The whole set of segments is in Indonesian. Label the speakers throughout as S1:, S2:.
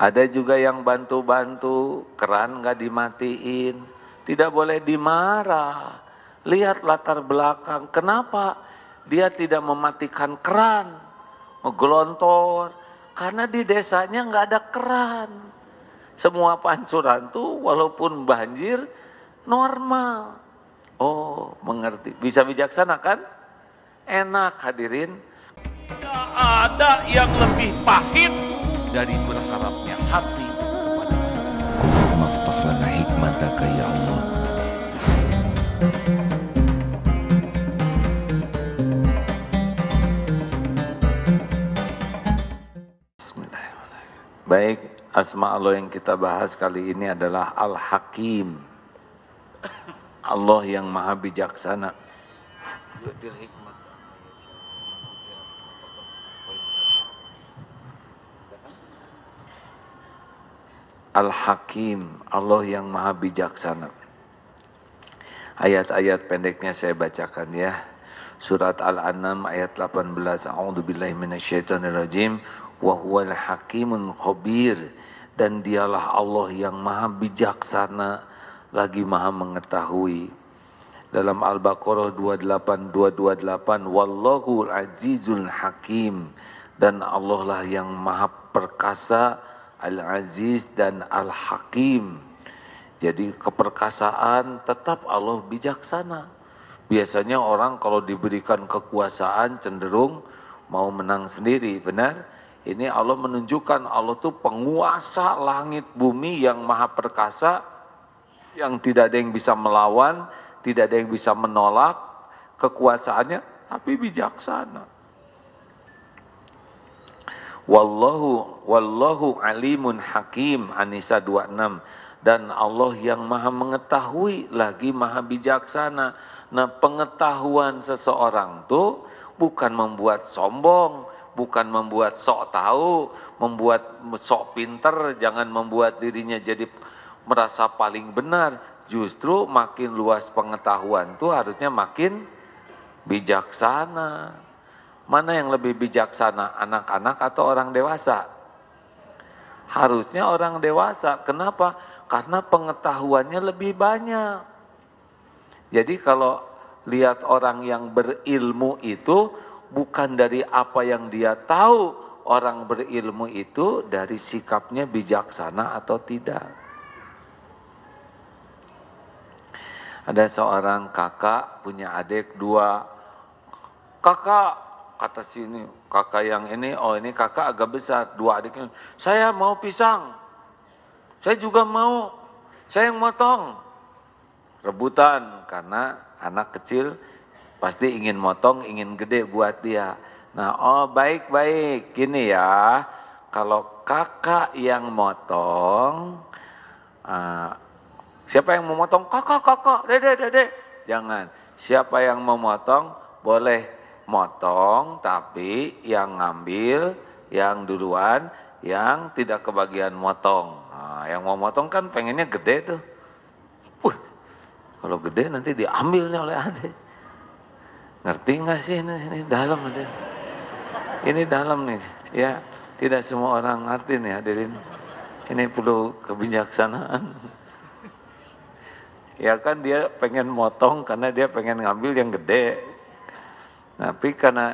S1: Ada juga yang bantu-bantu, keran gak dimatiin. Tidak boleh dimarah. Lihat latar belakang, kenapa dia tidak mematikan keran, ngegelontor. Karena di desanya gak ada keran. Semua pancuran tuh walaupun banjir normal. Oh, mengerti. Bisa bijaksana kan? Enak hadirin. Tidak ada yang lebih pahit dari berharapnya hati kepada lana hikmataka ya Baik, asma Allah yang kita bahas kali ini adalah Al-Hakim. Allah yang maha bijaksana. hikmah Al-Hakim, Allah yang maha bijaksana. Ayat-ayat pendeknya saya bacakan ya. Surat Al-An'am ayat 18. A'udzubillahi minasyaitonirrajim wa huwal hakimun Khobir dan dialah Allah yang maha bijaksana lagi maha mengetahui. Dalam Al-Baqarah 28 228 wallahu azizul hakim dan Allah lah yang maha perkasa Al-Aziz dan Al-Hakim. Jadi keperkasaan tetap Allah bijaksana. Biasanya orang kalau diberikan kekuasaan cenderung mau menang sendiri, benar? Ini Allah menunjukkan Allah tuh penguasa langit bumi yang maha perkasa, yang tidak ada yang bisa melawan, tidak ada yang bisa menolak kekuasaannya, tapi bijaksana. Wallahu wallahu alimun hakim Anisa 26 dan Allah yang maha mengetahui lagi maha bijaksana. Nah, pengetahuan seseorang tuh bukan membuat sombong, bukan membuat sok tahu, membuat sok pinter, jangan membuat dirinya jadi merasa paling benar. Justru makin luas pengetahuan tuh harusnya makin bijaksana. Mana yang lebih bijaksana, anak-anak atau orang dewasa? Harusnya orang dewasa. Kenapa? Karena pengetahuannya lebih banyak. Jadi kalau lihat orang yang berilmu itu bukan dari apa yang dia tahu, orang berilmu itu dari sikapnya bijaksana atau tidak. Ada seorang kakak punya adik dua. Kakak kata sini kakak yang ini, oh ini kakak agak besar, dua adiknya. Saya mau pisang, saya juga mau, saya yang motong. Rebutan, karena anak kecil pasti ingin motong, ingin gede buat dia. Nah, oh baik-baik, gini ya, kalau kakak yang motong, uh, siapa yang mau motong Kakak, kakak, dede, dede. Jangan, siapa yang mau motong boleh motong tapi yang ngambil yang duluan yang tidak kebagian motong. Nah, yang mau motong kan pengennya gede tuh. Wih, kalau gede nanti diambilnya oleh adik. Ngerti nggak sih ini, ini dalam nih, Ini dalam nih, ya tidak semua orang ngerti nih hadirin. Ini perlu kebijaksanaan. Ya kan dia pengen motong karena dia pengen ngambil yang gede. Tapi karena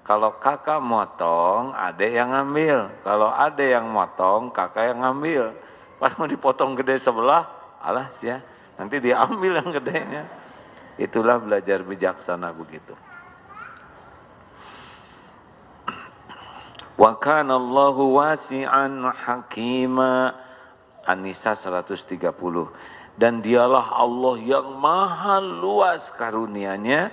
S1: kalau kakak motong, adik yang ngambil. Kalau adik yang motong, kakak yang ngambil. Pas mau dipotong gede sebelah, alas ya. Nanti diambil yang gedenya. Itulah belajar bijaksana begitu. Wa kana Allahu wasi'an hakima. an 130. Dan dialah Allah yang maha luas karunianya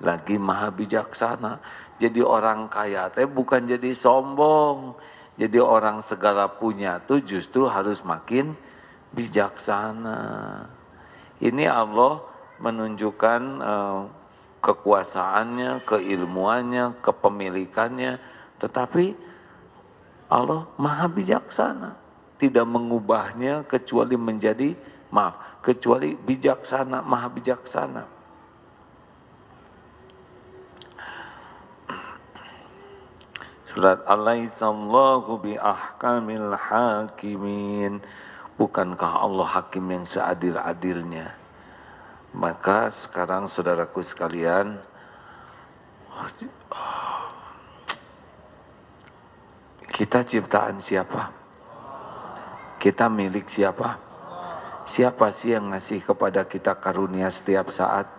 S1: lagi maha bijaksana. Jadi orang kaya teh bukan jadi sombong. Jadi orang segala punya tuh justru harus makin bijaksana. Ini Allah menunjukkan uh, kekuasaannya, keilmuannya, kepemilikannya, tetapi Allah maha bijaksana, tidak mengubahnya kecuali menjadi maaf, kecuali bijaksana, maha bijaksana. Surat Alaihissallahu bi ahkamil hakimin. Bukankah Allah hakim yang seadil-adilnya? Maka sekarang saudaraku sekalian, kita ciptaan siapa? Kita milik siapa? Siapa sih yang ngasih kepada kita karunia setiap saat?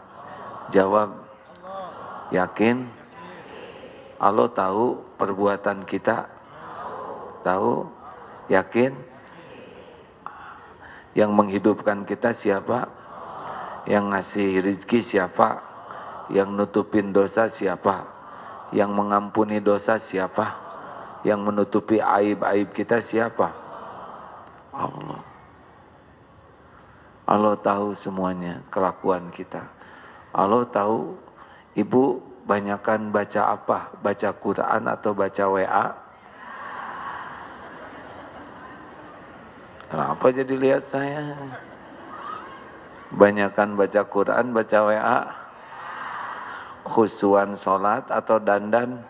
S1: Jawab, yakin? Allah tahu perbuatan kita? Tahu? Yakin? Yang menghidupkan kita siapa? Yang ngasih rezeki siapa? Yang nutupin dosa siapa? Yang mengampuni dosa siapa? Yang menutupi aib-aib kita siapa? Allah. Allah tahu semuanya kelakuan kita. Allah tahu ibu banyakan baca apa? Baca Quran atau baca WA? Kenapa jadi lihat saya? Banyakan baca Quran, baca WA? Khusuan sholat atau dandan?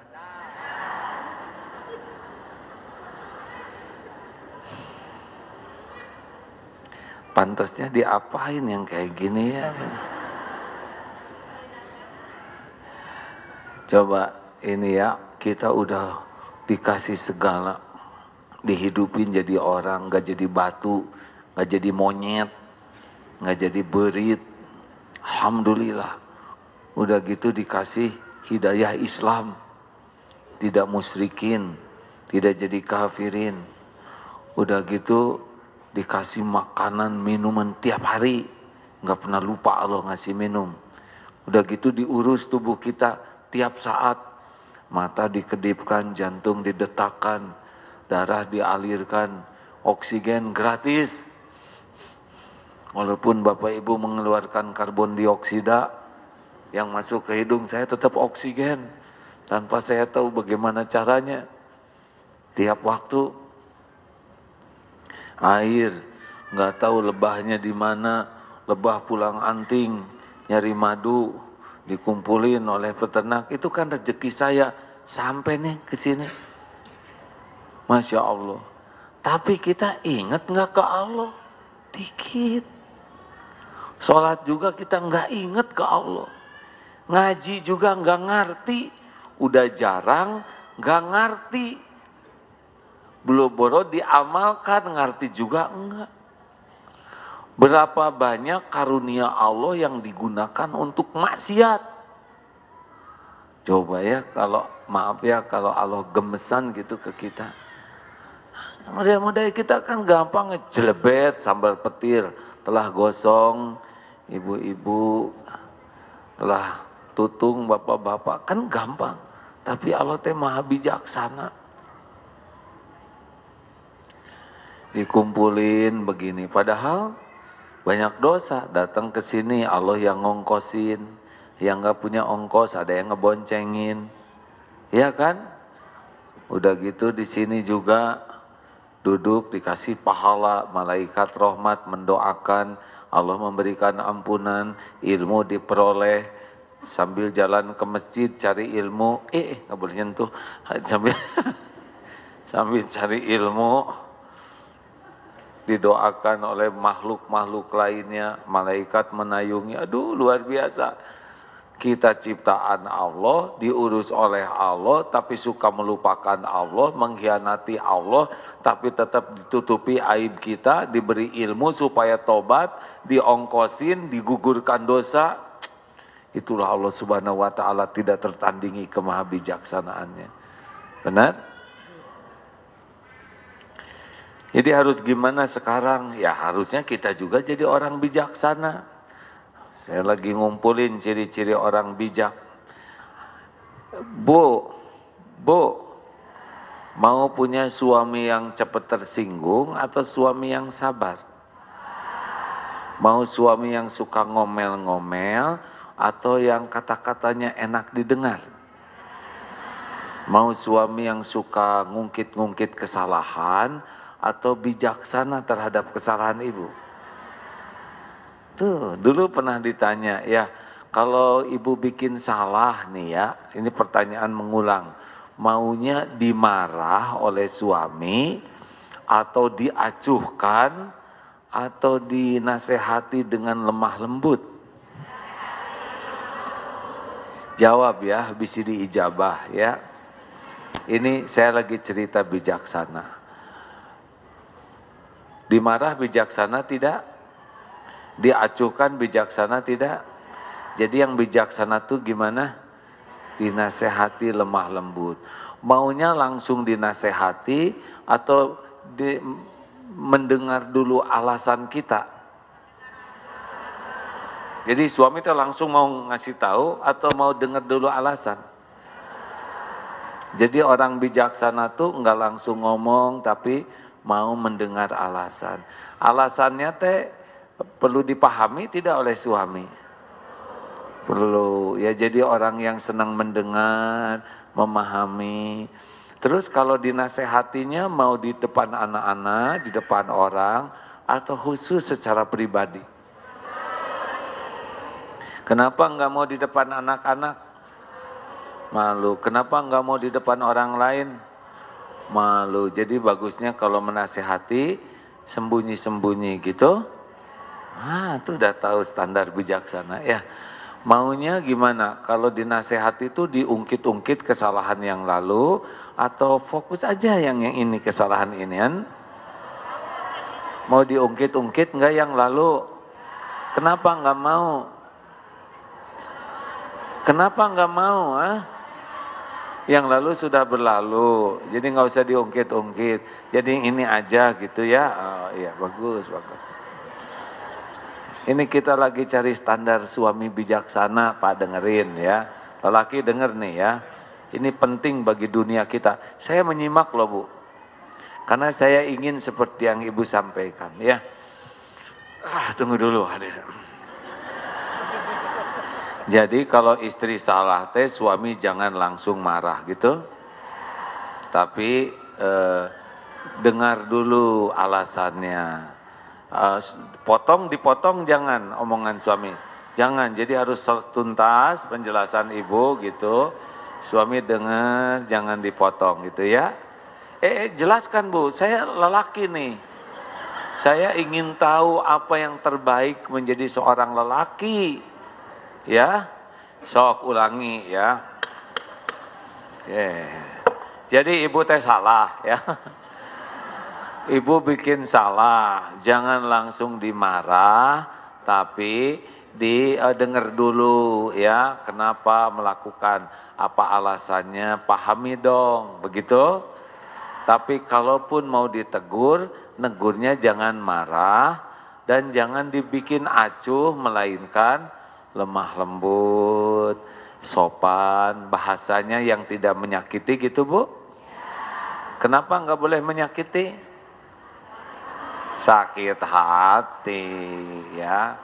S1: Pantasnya diapain yang kayak gini ya? Coba ini ya, kita udah dikasih segala. Dihidupin jadi orang, gak jadi batu, gak jadi monyet, gak jadi berit. Alhamdulillah. Udah gitu dikasih hidayah Islam. Tidak musyrikin, tidak jadi kafirin. Udah gitu dikasih makanan, minuman tiap hari. Gak pernah lupa Allah ngasih minum. Udah gitu diurus tubuh kita tiap saat mata dikedipkan, jantung didetakkan, darah dialirkan, oksigen gratis. Walaupun Bapak Ibu mengeluarkan karbon dioksida yang masuk ke hidung, saya tetap oksigen tanpa saya tahu bagaimana caranya. Tiap waktu air, nggak tahu lebahnya di mana, lebah pulang anting, nyari madu, dikumpulin oleh peternak itu kan rezeki saya sampai nih ke sini Masya Allah tapi kita ingat nggak ke Allah dikit sholat juga kita nggak ingat ke Allah ngaji juga nggak ngerti udah jarang nggak ngerti belum boro diamalkan ngerti juga enggak Berapa banyak karunia Allah yang digunakan untuk maksiat? Coba ya kalau maaf ya kalau Allah gemesan gitu ke kita. mudah mudah kita kan gampang ngejelebet sambal petir, telah gosong, ibu-ibu, telah tutung, bapak-bapak, kan gampang. Tapi Allah teh maha bijaksana. Dikumpulin begini, padahal banyak dosa datang ke sini Allah yang ngongkosin yang nggak punya ongkos ada yang ngeboncengin ya kan udah gitu di sini juga duduk dikasih pahala malaikat rahmat mendoakan Allah memberikan ampunan ilmu diperoleh sambil jalan ke masjid cari ilmu eh, eh nggak boleh nyentuh sambil sambil cari ilmu didoakan oleh makhluk-makhluk lainnya, malaikat menayungi. Aduh, luar biasa. Kita ciptaan Allah, diurus oleh Allah, tapi suka melupakan Allah, mengkhianati Allah, tapi tetap ditutupi aib kita, diberi ilmu supaya tobat, diongkosin, digugurkan dosa. Itulah Allah Subhanahu wa taala tidak tertandingi kemahabijaksanaannya. Benar? Jadi harus gimana sekarang? Ya harusnya kita juga jadi orang bijaksana. Saya lagi ngumpulin ciri-ciri orang bijak. Bu, bu, mau punya suami yang cepat tersinggung atau suami yang sabar? Mau suami yang suka ngomel-ngomel atau yang kata-katanya enak didengar? Mau suami yang suka ngungkit-ngungkit kesalahan atau bijaksana terhadap kesalahan ibu. Tuh, dulu pernah ditanya, ya kalau ibu bikin salah nih ya, ini pertanyaan mengulang. Maunya dimarah oleh suami atau diacuhkan atau dinasehati dengan lemah lembut? Jawab ya, bisa diijabah ya. Ini saya lagi cerita bijaksana. Dimarah bijaksana tidak? Diacuhkan bijaksana tidak? Jadi yang bijaksana tuh gimana? Dinasehati lemah lembut. Maunya langsung dinasehati atau di, mendengar dulu alasan kita? Jadi suami itu langsung mau ngasih tahu atau mau dengar dulu alasan. Jadi orang bijaksana tuh nggak langsung ngomong tapi mau mendengar alasan. Alasannya teh perlu dipahami tidak oleh suami. Perlu ya jadi orang yang senang mendengar, memahami. Terus kalau dinasehatinya mau di depan anak-anak, di depan orang atau khusus secara pribadi. Kenapa enggak mau di depan anak-anak? Malu. Kenapa enggak mau di depan orang lain? malu. Jadi bagusnya kalau menasehati sembunyi-sembunyi gitu. Ah, itu udah tahu standar bijaksana ya. Maunya gimana? Kalau dinasehati itu diungkit-ungkit kesalahan yang lalu atau fokus aja yang yang ini kesalahan ini kan? Mau diungkit-ungkit enggak yang lalu? Kenapa enggak mau? Kenapa enggak mau? Ah? yang lalu sudah berlalu. Jadi nggak usah diungkit-ungkit. Jadi ini aja gitu ya. Oh, iya bagus bagus. Ini kita lagi cari standar suami bijaksana, Pak dengerin ya. Lelaki denger nih ya. Ini penting bagi dunia kita. Saya menyimak loh Bu. Karena saya ingin seperti yang Ibu sampaikan ya. Ah, tunggu dulu hadirin. Jadi kalau istri salah teh suami jangan langsung marah gitu. Tapi eh, dengar dulu alasannya. Eh, potong dipotong jangan omongan suami. Jangan. Jadi harus tuntas penjelasan ibu gitu. Suami dengar jangan dipotong gitu ya. Eh, eh jelaskan Bu, saya lelaki nih. Saya ingin tahu apa yang terbaik menjadi seorang lelaki ya sok ulangi ya yeah. jadi ibu teh salah ya ibu bikin salah jangan langsung dimarah tapi didengar dulu ya kenapa melakukan apa alasannya pahami dong begitu tapi kalaupun mau ditegur negurnya jangan marah dan jangan dibikin acuh melainkan lemah lembut, sopan, bahasanya yang tidak menyakiti gitu Bu? Kenapa nggak boleh menyakiti? Sakit hati ya.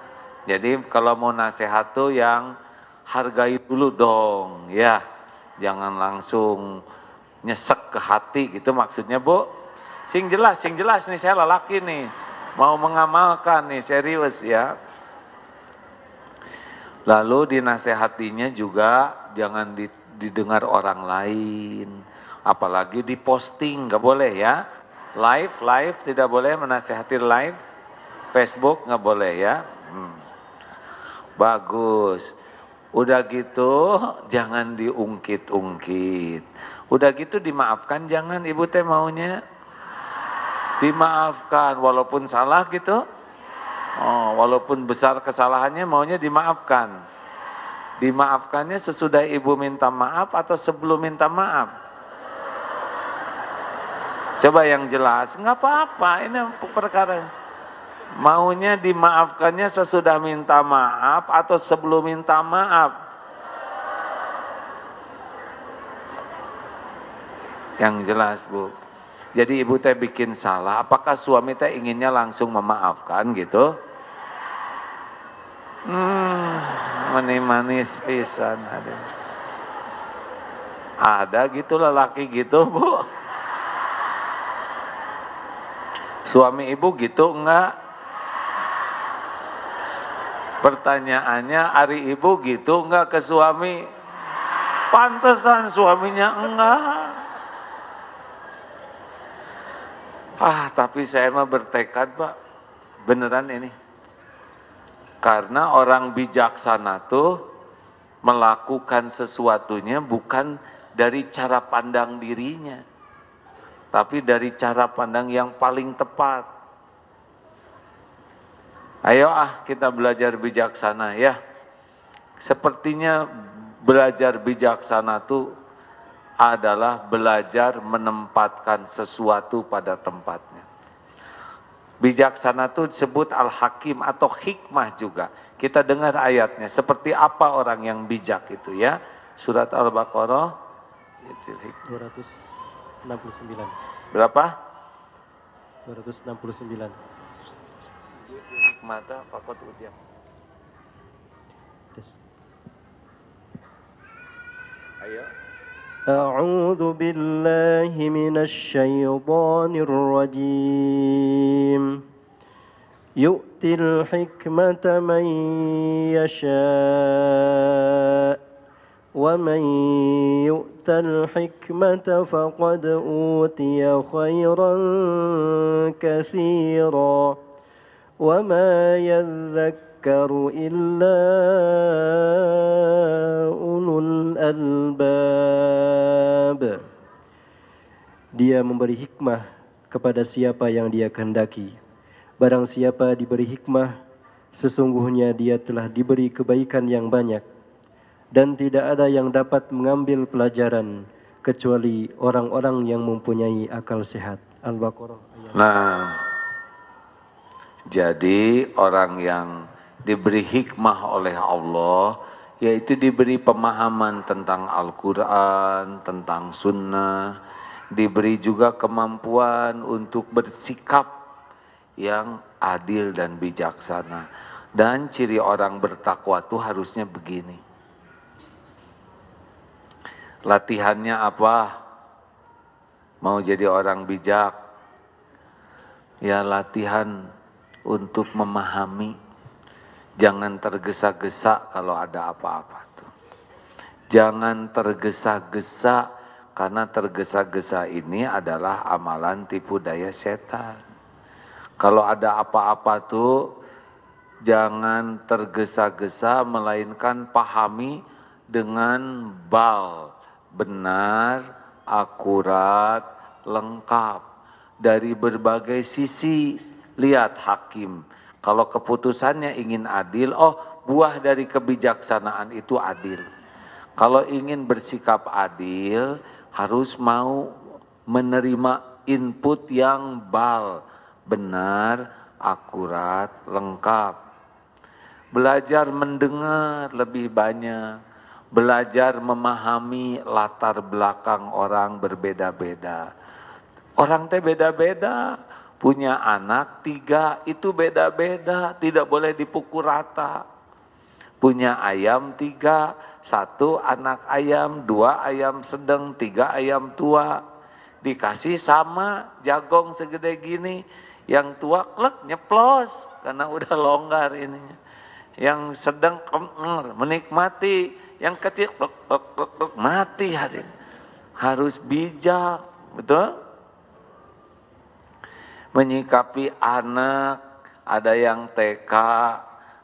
S1: Jadi kalau mau nasihat tuh yang hargai dulu dong ya. Jangan langsung nyesek ke hati gitu maksudnya Bu. Sing jelas, sing jelas nih saya lelaki nih. Mau mengamalkan nih serius ya. Lalu dinasehatinya juga jangan didengar orang lain. Apalagi diposting, nggak boleh ya. Live, live tidak boleh menasehati live. Facebook nggak boleh ya. Hmm. Bagus. Udah gitu jangan diungkit-ungkit. Udah gitu dimaafkan jangan ibu teh maunya. Dimaafkan walaupun salah gitu Oh, walaupun besar kesalahannya maunya dimaafkan. Dimaafkannya sesudah ibu minta maaf atau sebelum minta maaf? Coba yang jelas, nggak apa-apa, ini perkara. Maunya dimaafkannya sesudah minta maaf atau sebelum minta maaf? Yang jelas, Bu. Jadi ibu teh bikin salah, apakah suami teh inginnya langsung memaafkan gitu? Hmm, meni manis pisan. Ada gitu lelaki gitu, Bu. Suami ibu gitu enggak? Pertanyaannya, Ari ibu gitu enggak ke suami? Pantesan suaminya enggak. Ah, tapi saya mah bertekad, Pak. Beneran ini. Karena orang bijaksana tuh melakukan sesuatunya bukan dari cara pandang dirinya, tapi dari cara pandang yang paling tepat. Ayo ah kita belajar bijaksana ya. Sepertinya belajar bijaksana itu adalah belajar menempatkan sesuatu pada tempatnya. Bijaksana itu disebut al-hakim atau hikmah juga. Kita dengar ayatnya, seperti apa orang yang bijak itu ya. Surat Al-Baqarah 269. Berapa? 269. Hikmata fakot udiak. Ayo. أعوذ بالله من الشيطان الرجيم يؤتي الحكمة من يشاء ومن يؤت الحكمة فقد أوتي خيرا كثيرا وما يذكر إلا أولو الألباب Dia memberi hikmah kepada siapa yang dia kehendaki. Barang siapa diberi hikmah, sesungguhnya dia telah diberi kebaikan yang banyak. Dan tidak ada yang dapat mengambil pelajaran kecuali orang-orang yang mempunyai akal sehat. Al-Baqarah Nah, jadi orang yang diberi hikmah oleh Allah yaitu diberi pemahaman tentang Al-Quran, tentang sunnah, diberi juga kemampuan untuk bersikap yang adil dan bijaksana. Dan ciri orang bertakwa itu harusnya begini. Latihannya apa? Mau jadi orang bijak? Ya latihan untuk memahami. Jangan tergesa-gesa kalau ada apa-apa tuh. Jangan tergesa-gesa karena tergesa-gesa ini adalah amalan tipu daya setan. Kalau ada apa-apa tuh jangan tergesa-gesa melainkan pahami dengan bal benar, akurat, lengkap dari berbagai sisi lihat hakim. Kalau keputusannya ingin adil, oh buah dari kebijaksanaan itu adil. Kalau ingin bersikap adil, harus mau menerima input yang bal, benar, akurat, lengkap. Belajar mendengar lebih banyak, belajar memahami latar belakang orang berbeda-beda. Orang teh beda-beda, punya anak tiga itu beda-beda, tidak boleh dipukul rata. Punya ayam tiga, satu anak ayam, dua ayam sedang, tiga ayam tua. Dikasih sama jagung segede gini, yang tua klek nyeplos karena udah longgar ini Yang sedang menikmati, yang kecil klek, klek, klek, klek, mati hari ini. Harus bijak, betul? menyikapi anak, ada yang TK,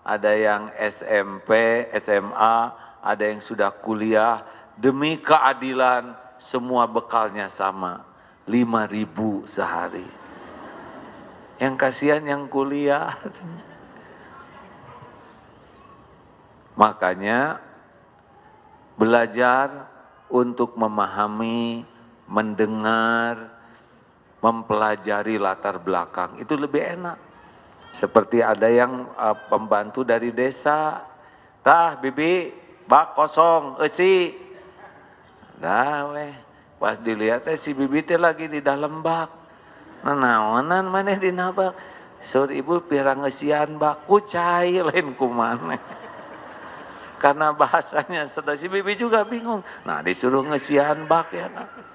S1: ada yang SMP, SMA, ada yang sudah kuliah, demi keadilan semua bekalnya sama, 5000 sehari. Yang kasihan yang kuliah. Makanya belajar untuk memahami, mendengar, mempelajari latar belakang itu lebih enak. Seperti ada yang uh, pembantu dari desa, tah bibi bak kosong, esi. Eh, nah, weh. Pas dilihatnya eh, si bibi teh lagi di dalam bak. Nanaonan mana di nabak. Sur ibu pirang esian bak kucai lain kumane. Karena bahasanya sudah si bibi juga bingung. Nah disuruh ngesian bak ya. Nah.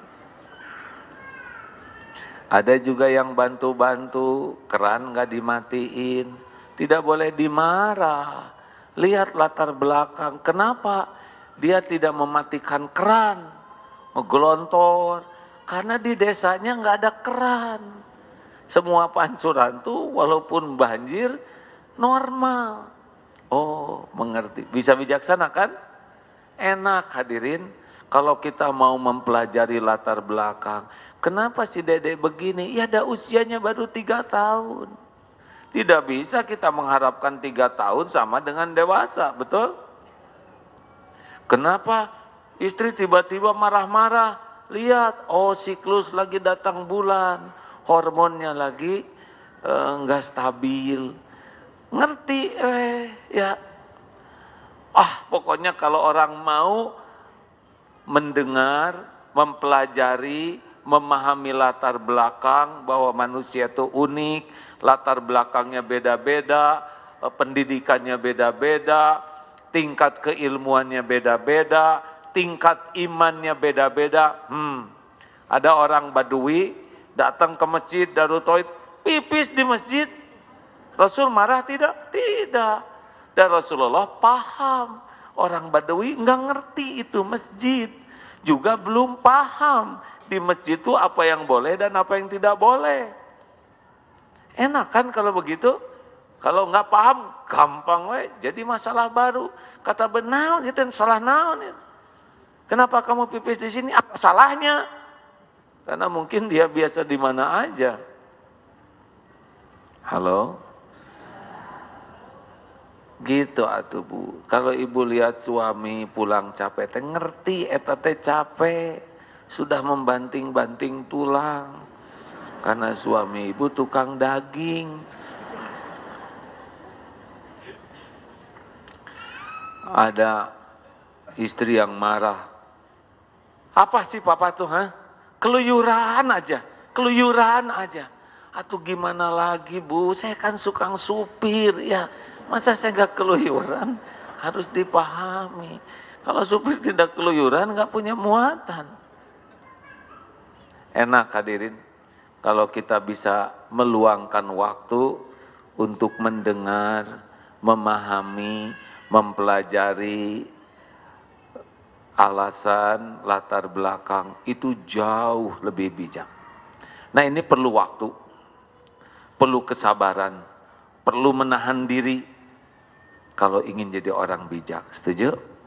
S1: Ada juga yang bantu-bantu, keran nggak dimatiin. Tidak boleh dimarah. Lihat latar belakang, kenapa dia tidak mematikan keran, gelontor. Karena di desanya nggak ada keran. Semua pancuran tuh walaupun banjir normal. Oh mengerti, bisa bijaksana kan? Enak hadirin kalau kita mau mempelajari latar belakang Kenapa si dedek begini? Ya ada usianya baru tiga tahun. Tidak bisa kita mengharapkan tiga tahun sama dengan dewasa, betul? Kenapa istri tiba-tiba marah-marah? Lihat, oh siklus lagi datang bulan, hormonnya lagi enggak eh, stabil. Ngerti, eh, ya. Ah, pokoknya kalau orang mau mendengar, mempelajari, memahami latar belakang bahwa manusia itu unik, latar belakangnya beda-beda, eh, pendidikannya beda-beda, tingkat keilmuannya beda-beda, tingkat imannya beda-beda. Hmm. Ada orang Badui datang ke masjid Darut pipis di masjid. Rasul marah tidak? Tidak. Dan Rasulullah paham. Orang badui enggak ngerti itu masjid. Juga belum paham di masjid itu apa yang boleh dan apa yang tidak boleh. Enak kan kalau begitu? Kalau nggak paham, gampang we. Jadi masalah baru. Kata benar, itu yang salah naon. Kenapa kamu pipis di sini? Apa salahnya? Karena mungkin dia biasa di mana aja. Halo? Gitu atuh Bu. Kalau ibu lihat suami pulang capek, ngerti eta capek sudah membanting-banting tulang karena suami ibu tukang daging. Ada istri yang marah. Apa sih papa tuh, ha? Keluyuran aja, keluyuran aja. Atau gimana lagi bu, saya kan suka supir ya. Masa saya nggak keluyuran? Harus dipahami. Kalau supir tidak keluyuran nggak punya muatan. Enak hadirin kalau kita bisa meluangkan waktu untuk mendengar, memahami, mempelajari alasan, latar belakang itu jauh lebih bijak. Nah, ini perlu waktu, perlu kesabaran, perlu menahan diri kalau ingin jadi orang bijak. Setuju?